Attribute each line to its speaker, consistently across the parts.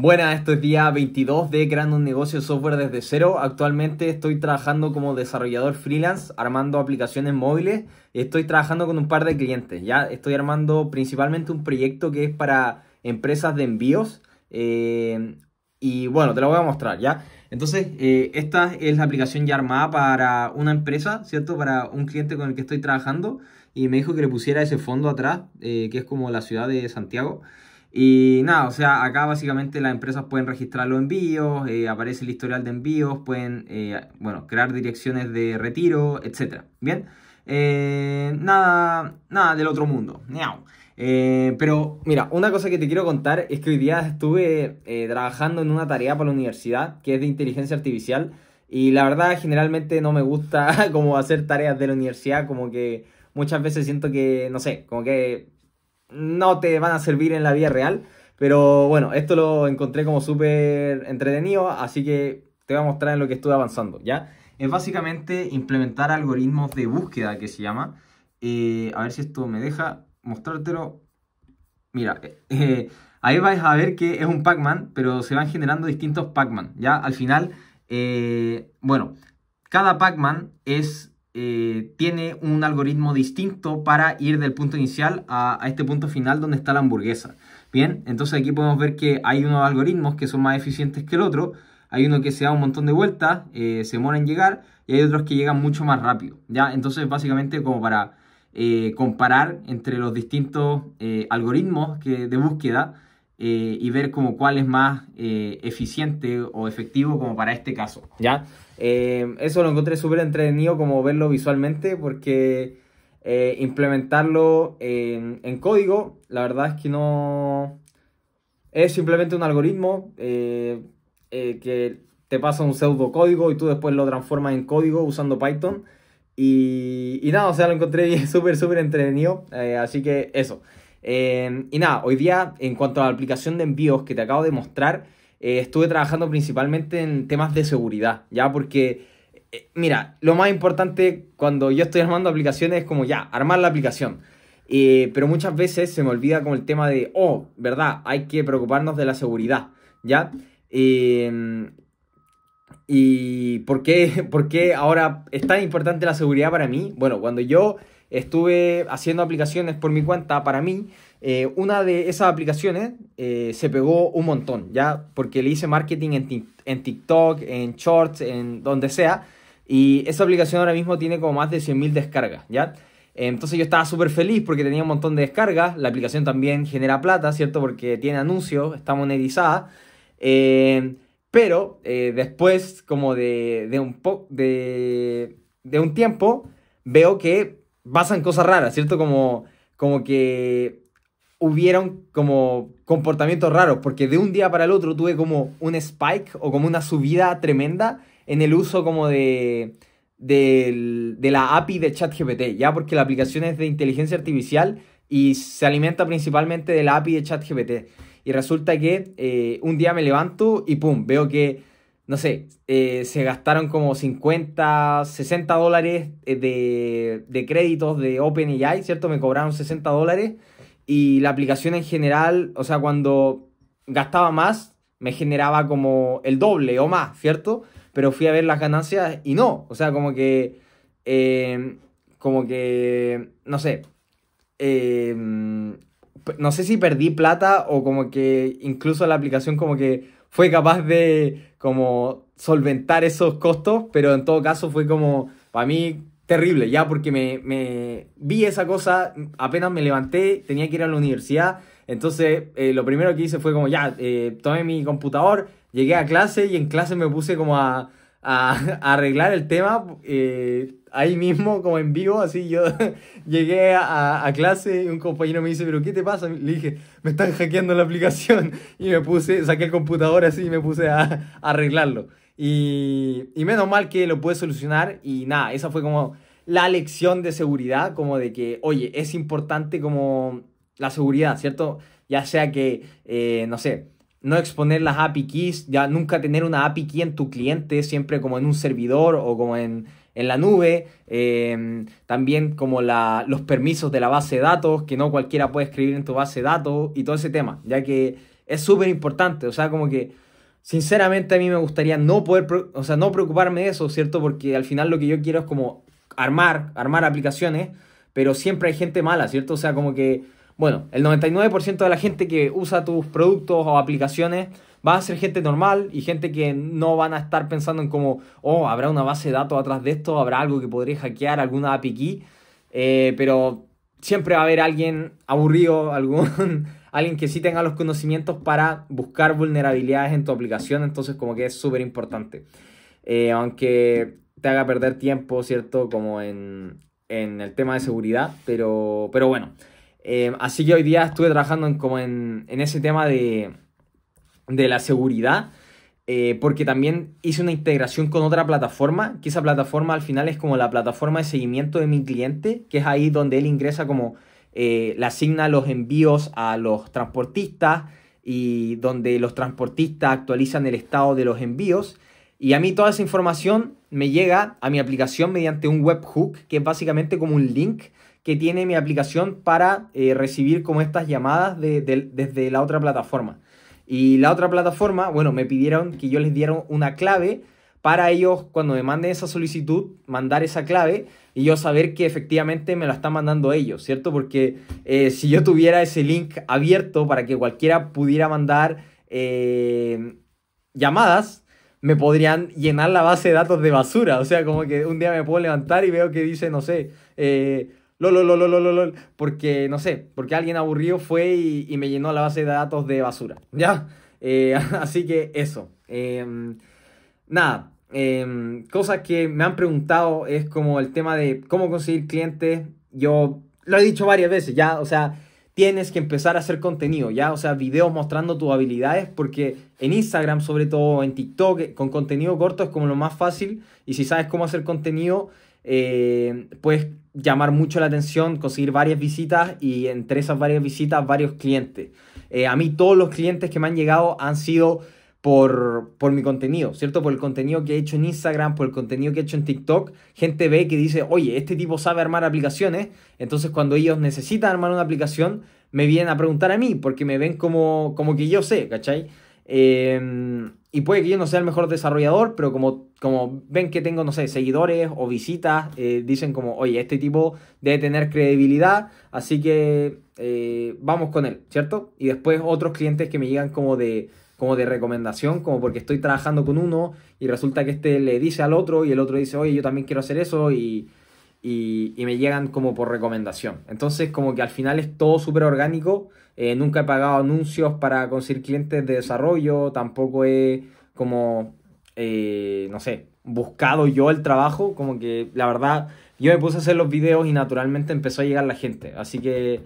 Speaker 1: Buenas, esto es día 22 de Creando un negocio software desde cero. Actualmente estoy trabajando como desarrollador freelance, armando aplicaciones móviles. Estoy trabajando con un par de clientes. Ya estoy armando principalmente un proyecto que es para empresas de envíos. Eh, y bueno, te lo voy a mostrar, ¿ya? Entonces, eh, esta es la aplicación ya armada para una empresa, ¿cierto? Para un cliente con el que estoy trabajando. Y me dijo que le pusiera ese fondo atrás, eh, que es como la ciudad de Santiago. Y nada, o sea, acá básicamente las empresas pueden registrar los envíos, eh, aparece el historial de envíos, pueden, eh, bueno, crear direcciones de retiro, etc. Bien, eh, nada, nada del otro mundo. pero mira, una cosa que te quiero contar es que hoy día estuve trabajando en una tarea para la universidad que es de inteligencia artificial y la verdad generalmente no me gusta como hacer tareas de la universidad, como que muchas veces siento que, no sé, como que no te van a servir en la vida real. Pero bueno, esto lo encontré como súper entretenido, así que te voy a mostrar en lo que estoy avanzando, ¿ya? Es básicamente implementar algoritmos de búsqueda que se llama. Eh, a ver si esto me deja mostrártelo. Mira, eh, eh, ahí vais a ver que es un Pac-Man, pero se van generando distintos Pac-Man, ¿ya? Al final, bueno, cada Pac-Man es eh, tiene un algoritmo distinto para ir del punto inicial a, este punto final donde está la hamburguesa. Bien, entonces aquí podemos ver que hay unos algoritmos que son más eficientes que el otro. Hay uno que se da un montón de vueltas, eh, se demora en llegar, y hay otros que llegan mucho más rápido. ¿ya? Entonces, básicamente, como para eh, comparar entre los distintos algoritmos de búsqueda, eh, y ver como cuál es más eh, eficiente o efectivo como para este caso, ¿ya? Eh, eso lo encontré súper entretenido como verlo visualmente porque implementarlo en, código, la verdad es que no... Es simplemente un algoritmo que te pasa un pseudo código y tú después lo transformas en código usando Python. Y, y nada, o sea, lo encontré súper, súper entretenido. así que eso. Em, y nada, hoy día en cuanto a la aplicación de envíos que te acabo de mostrar, eh, estuve trabajando principalmente en temas de seguridad, ¿ya? Porque, eh, mira, lo más importante cuando yo estoy armando aplicaciones es como ya, armar la aplicación. Eh, pero muchas veces se me olvida como el tema de, oh, ¿verdad? Hay que preocuparnos de la seguridad, ¿ya? Em, ¿Y por qué, por qué ahora es tan importante la seguridad para mí? Bueno, cuando yo estuve haciendo aplicaciones por mi cuenta para mí. Eh, una de esas aplicaciones eh, se pegó un montón, ¿ya? Porque le hice marketing en, en, TikTok, en Shorts, en donde sea. Y esa aplicación ahora mismo tiene como más de 100.000 descargas, ¿ya? Entonces yo estaba súper feliz porque tenía un montón de descargas. La aplicación también genera plata, ¿cierto? Porque tiene anuncios, está monetizada. Eh, pero después, como de, un de, de un tiempo, veo que basan cosas raras, ¿cierto? Como, como que hubieron como comportamientos raros, porque de un día para el otro tuve como un spike o como una subida tremenda en el uso como de, de, de la API de ChatGPT, ya porque la aplicación es de inteligencia artificial y se alimenta principalmente de la API de ChatGPT. Y resulta que eh, un día me levanto y pum, veo que no sé, eh, se gastaron como 50, 60 dólares eh, de, de créditos de OpenAI, ¿cierto? Me cobraron 60 dólares y la aplicación en general, o sea, cuando gastaba más, me generaba como el doble o más, ¿cierto? Pero fui a ver las ganancias y no, o sea, como que, em, como que, no sé, em, no sé si perdí plata o como que incluso la aplicación como que fue capaz de como solventar esos costos, pero en todo caso fue como, para mí, terrible, ya porque me, vi esa cosa, apenas me levanté, tenía que ir a la universidad, entonces eh, lo primero que hice fue como, ya, eh, tomé mi computador, llegué a clase y en clase me puse como a, a, arreglar el tema eh, ahí mismo, como en vivo. Así yo llegué a, clase y un compañero me dice, pero ¿qué te pasa? Le dije, me están hackeando la aplicación. Y me puse, saqué el computador así y me puse a, arreglarlo. Y, y menos mal que lo pude solucionar y nada, esa fue como la lección de seguridad, como de que, oye, es importante como la seguridad, ¿cierto? Ya sea que, eh, no sé, no exponer las API keys, ya nunca tener una API key en tu cliente, siempre como en un servidor o como en, la nube. Em, también como los permisos de la base de datos, que no cualquiera puede escribir en tu base de datos y todo ese tema, ya que es súper importante. O sea, como que sinceramente a mí me gustaría no poder, o sea, no preocuparme de eso, ¿cierto? Porque al final lo que yo quiero es como armar, armar aplicaciones, pero siempre hay gente mala, ¿cierto? O sea, como que bueno, el 99% de la gente que usa tus productos o aplicaciones va a ser gente normal y gente que no van a estar pensando en cómo oh, habrá una base de datos atrás de esto, habrá algo que podré hackear, alguna API key, eh, pero siempre va a haber alguien aburrido, algún, alguien que sí tenga los conocimientos para buscar vulnerabilidades en tu aplicación, entonces como que es súper importante. Eh, aunque te haga perder tiempo, ¿cierto? Como en, el tema de seguridad, pero, pero bueno. Em, así que hoy día estuve trabajando en, ese tema de, la seguridad. Eh, porque también hice una integración con otra plataforma, que esa plataforma al final es como la plataforma de seguimiento de mi cliente, que es ahí donde él ingresa como eh, le asigna los envíos a los transportistas y donde los transportistas actualizan el estado de los envíos. Y a mí toda esa información me llega a mi aplicación mediante un webhook, que es básicamente como un link que tiene mi aplicación para eh, recibir como estas llamadas desde la otra plataforma. Y la otra plataforma, bueno, me pidieron que yo les diera una clave para ellos cuando me manden esa solicitud, mandar esa clave y yo saber que efectivamente me la están mandando ellos, ¿cierto? Porque eh, si yo tuviera ese link abierto para que cualquiera pudiera mandar eh, llamadas, me podrían llenar la base de datos de basura. O sea, como que un día me puedo levantar y veo que dice, no sé, porque, no sé, porque alguien aburrido fue y, me llenó la base de datos de basura, ¿ya? Eh, así que eso. Em, nada, em, cosas que me han preguntado es como el tema de cómo conseguir clientes. Yo lo he dicho varias veces, ¿ya? O sea, tienes que empezar a hacer contenido, ¿ya? O sea, videos mostrando tus habilidades, porque en Instagram, sobre todo en TikTok, con contenido corto es como lo más fácil. Y si sabes cómo hacer contenido, eh, puedes llamar mucho la atención, conseguir varias visitas y entre esas varias visitas varios clientes. Eh, a mí todos los clientes que me han llegado han sido por, por, mi contenido, ¿cierto? Por el contenido que he hecho en Instagram, por el contenido que he hecho en TikTok. Gente ve que dice, oye, este tipo sabe armar aplicaciones. Entonces cuando ellos necesitan armar una aplicación, me vienen a preguntar a mí, porque me ven como, como que yo sé, ¿cachai? Em, y puede que yo no sea el mejor desarrollador, pero como, como ven que tengo, no sé, seguidores o visitas, eh, dicen como, oye, este tipo debe tener credibilidad, así que eh, vamos con él, ¿cierto? Y después otros clientes que me llegan como de, como de recomendación, como porque estoy trabajando con uno y resulta que este le dice al otro y el otro dice, oye, yo también quiero hacer eso y y, me llegan como por recomendación. Entonces como que al final es todo súper orgánico. Eh, nunca he pagado anuncios para conseguir clientes de desarrollo, tampoco he como, eh, no sé, buscado yo el trabajo, como que la verdad yo me puse a hacer los videos y naturalmente empezó a llegar la gente. Así que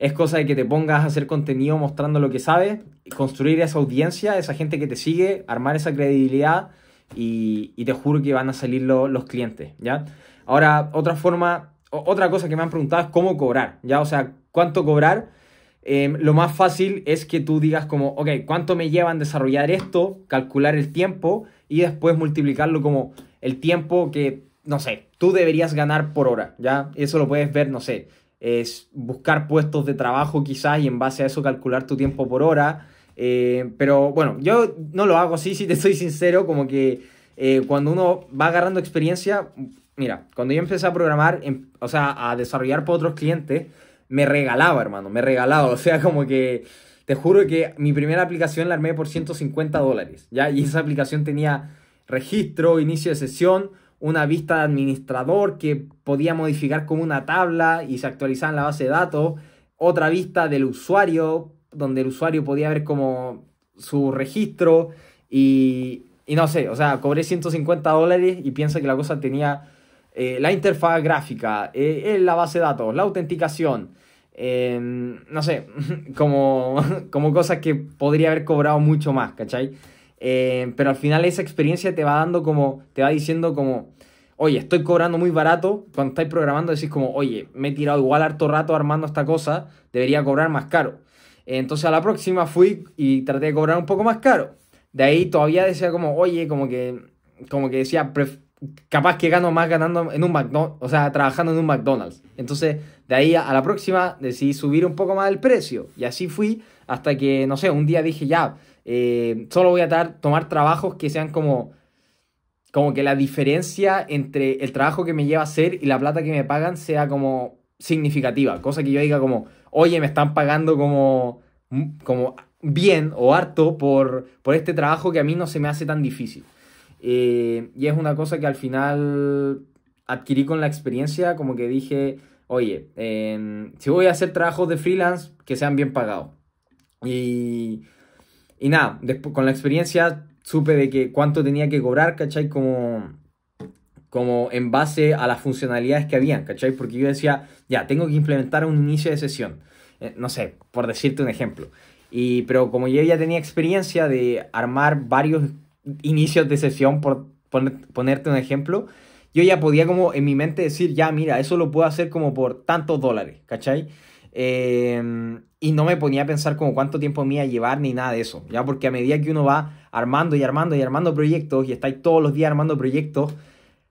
Speaker 1: es cosa de que te pongas a hacer contenido mostrando lo que sabes, construir esa audiencia, esa gente que te sigue, armar esa credibilidad y, te juro que van a salir los clientes, ¿ya? Ahora, otra forma, otra cosa que me han preguntado es cómo cobrar, ¿ya? O sea, ¿cuánto cobrar? Em, lo más fácil es que tú digas como, ok, ¿cuánto me llevan desarrollar esto? Calcular el tiempo y después multiplicarlo como el tiempo que, no sé, tú deberías ganar por hora, ¿ya? Eso lo puedes ver, no sé, es buscar puestos de trabajo quizás y en base a eso calcular tu tiempo por hora. Eh, pero bueno, yo no lo hago así, si te soy sincero, como que eh, cuando uno va agarrando experiencia, mira, cuando yo empecé a programar, em, o sea, a desarrollar para otros clientes, me regalaba, hermano, me regalaba. O sea, como que te juro que mi primera aplicación la armé por 150 dólares, ¿ya? Y esa aplicación tenía registro, inicio de sesión, una vista de administrador que podía modificar como una tabla y se actualizaba en la base de datos, otra vista del usuario, donde el usuario podía ver como su registro y, y no sé, o sea, cobré 150 dólares y piensa que la cosa tenía eh, la interfaz gráfica, eh, eh, la base de datos, la autenticación, no sé, como, como cosas que podría haber cobrado mucho más, ¿cachai? pero al final esa experiencia te va dando como, te va diciendo como, oye, estoy cobrando muy barato, cuando estáis programando decís como, oye, me he tirado igual harto rato armando esta cosa, debería cobrar más caro. Entonces a la próxima fui y traté de cobrar un poco más caro. De ahí todavía decía como, oye, como que, como que decía, capaz que gano más ganando en un McDonald's, o sea, trabajando en un McDonald's. Entonces, de ahí a la próxima decidí subir un poco más el precio. Y así fui hasta que, no sé, un día dije, ya, eh, solo voy a tomar trabajos que sean como, como que la diferencia entre el trabajo que me lleva a hacer y la plata que me pagan sea como significativa. Cosa que yo diga como, oye, me están pagando como, mm, como bien o harto por, por este trabajo que a mí no se me hace tan difícil. Eh, y es una cosa que al final adquirí con la experiencia, como que dije, oye, em, si voy a hacer trabajos de freelance, que sean bien pagados. Y, y nada, después, con la experiencia supe de que cuánto tenía que cobrar, ¿cachai? Como, como en base a las funcionalidades que habían, ¿cachai? Porque yo decía, ya, tengo que implementar un inicio de sesión. Eh, no sé, por decirte un ejemplo. Y, pero como yo ya tenía experiencia de armar varios inicios de sesión, por ponerte un ejemplo, yo ya podía como en mi mente decir, ya, mira, eso lo puedo hacer como por tantos dólares, ¿cachai? Em, y no me ponía a pensar como cuánto tiempo me iba a llevar ni nada de eso, ¿ya? Porque a medida que uno va armando y armando y armando proyectos y estáis todos los días armando proyectos,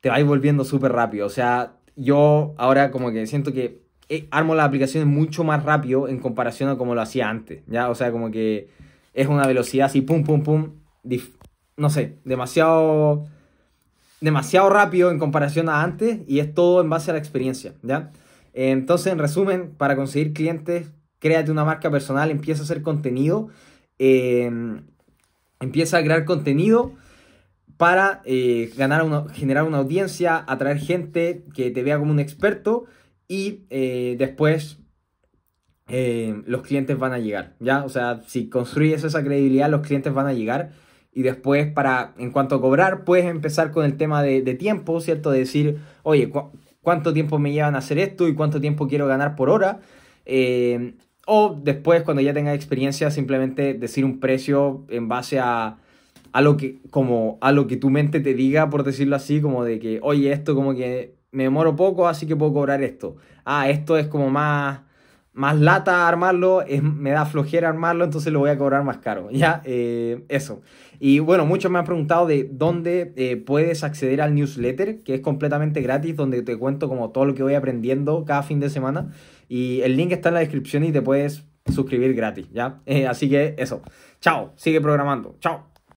Speaker 1: te vais volviendo súper rápido. O sea, yo ahora como que siento que eh, armo las aplicaciones mucho más rápido en comparación a como lo hacía antes, ¿ya? O sea, como que es una velocidad así, pum, pum, pum, no sé, demasiado, demasiado rápido en comparación a antes y es todo en base a la experiencia, ¿ya? Entonces, en resumen, para conseguir clientes, créate una marca personal, empieza a hacer contenido, em, empieza a crear contenido para eh, ganar generar una audiencia, atraer gente que te vea como un experto y eh, después eh, los clientes van a llegar, ¿ya? O sea, si construyes esa credibilidad, los clientes van a llegar y después para, en cuanto a cobrar, puedes empezar con el tema de, tiempo, ¿cierto? De decir, oye, ¿cuánto tiempo me llevan a hacer esto y cuánto tiempo quiero ganar por hora? Eh, o después, cuando ya tengas experiencia, simplemente decir un precio en base a, lo que, como a lo que tu mente te diga, por decirlo así, como de que, oye, esto como que me demoro poco, así que puedo cobrar esto. Ah, esto es como más más lata armarlo, me da flojera armarlo, entonces lo voy a cobrar más caro. Ya, eh, eso. Y bueno, muchos me han preguntado de dónde eh, puedes acceder al newsletter, que es completamente gratis, donde te cuento como todo lo que voy aprendiendo cada fin de semana. Y el link está en la descripción y te puedes suscribir gratis, ¿ya? Eh, así que eso. Chao, sigue programando. Chao.